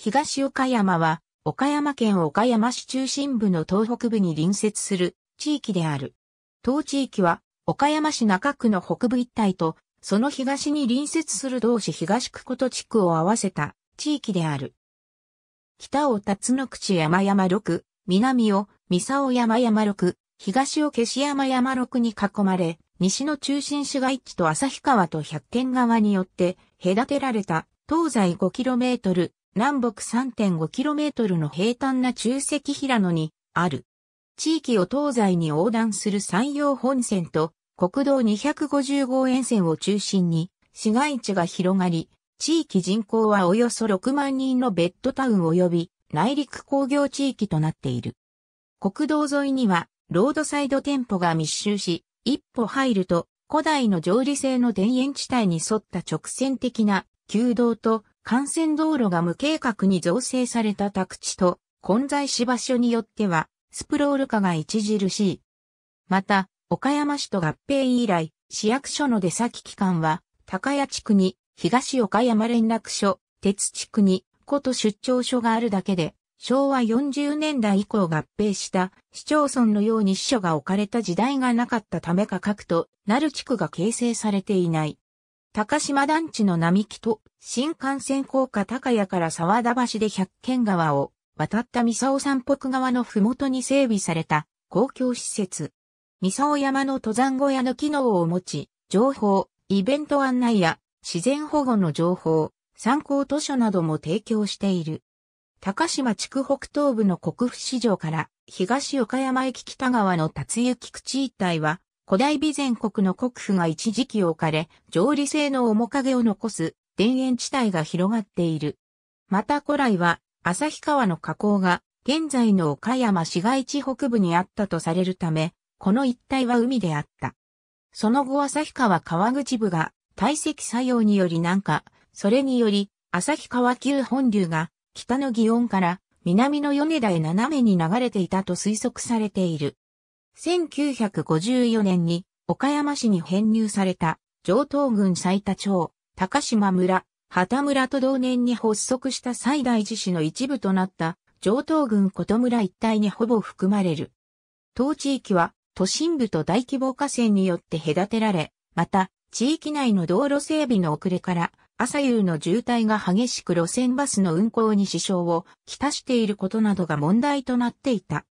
東岡山は、岡山県岡山市中心部の東北部に隣接する地域である。当地域は、岡山市中区の北部一帯と、その東に隣接する同市東区こと地区を合わせた地域である。北を辰野口山山六、南を三沢山山六、東を消し山山六に囲まれ、西の中心市街地と旭川と百軒川によって隔てられた東西 5km、南北 3.5km の平坦な中石平野にある。地域を東西に横断する山陽本線と国道250号沿線を中心に市街地が広がり、地域人口はおよそ6万人のベッドタウン及び内陸工業地域となっている。国道沿いにはロードサイド店舗が密集し、一歩入ると古代の上理性の田園地帯に沿った直線的な旧道と幹線道路が無計画に造成された宅地と混在し場所によっては、スプロール化が著しい。また、岡山市と合併以来、市役所の出先機関は、高谷地区に東岡山連絡所、鉄地区に古都出張所があるだけで、昭和40年代以降合併した市町村のように支所が置かれた時代がなかったため価格となる地区が形成されていない。高島団地の並木と新幹線高架高屋から沢田橋で百軒川を渡った三沢山北側の麓に整備された公共施設。三沢山の登山小屋の機能を持ち、情報、イベント案内や自然保護の情報、参考図書なども提供している。高島地区北東部の国府市場から東岡山駅北側の達行口一帯は古代備前国の国府が一時期置かれ、上理性の面影を残す田園地帯が広がっている。また古来は、旭川の河口が、現在の岡山市街地北部にあったとされるため、この一帯は海であった。その後旭川川口部が堆積作用により南下、それにより旭川旧本流が北の祇園から南の米田へ斜めに流れていたと推測されている。1954年に岡山市に編入された上東郡最多町、高島村、畑村と同年に発足した西大寺市の一部となった上東郡琴村一帯にほぼ含まれる。当地域は都心部と大規模河川によって隔てられ、また地域内の道路整備の遅れから朝夕の渋滞が激しく路線バスの運行に支障をきたしていることなどが問題となっていた。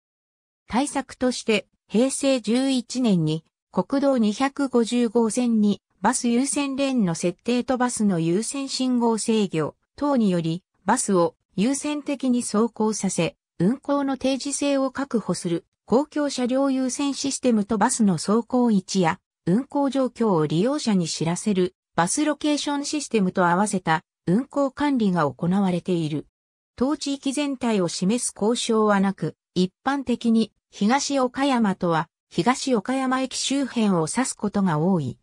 対策として平成11年に国道250号線にバス優先レーンの設定とバスの優先信号制御等によりバスを優先的に走行させ運行の定時性を確保する公共車両優先システムとバスの走行位置や運行状況を利用者に知らせるバスロケーションシステムと合わせた運行管理が行われている。当地域全体を示す交渉はなく、一般的に東岡山とは、東岡山駅周辺を指すことが多い。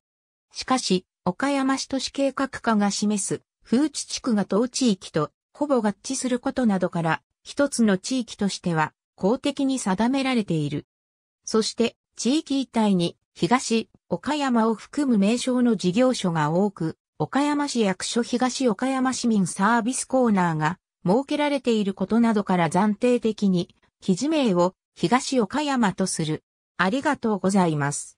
しかし、岡山市都市計画課が示す、風地地区が当地域と、ほぼ合致することなどから、一つの地域としては、公的に定められている。そして、地域一帯に、東、岡山を含む名称の事業所が多く、岡山市役所東岡山市民サービスコーナーが設けられていることなどから暫定的に、記事名を東岡山とする。ありがとうございます。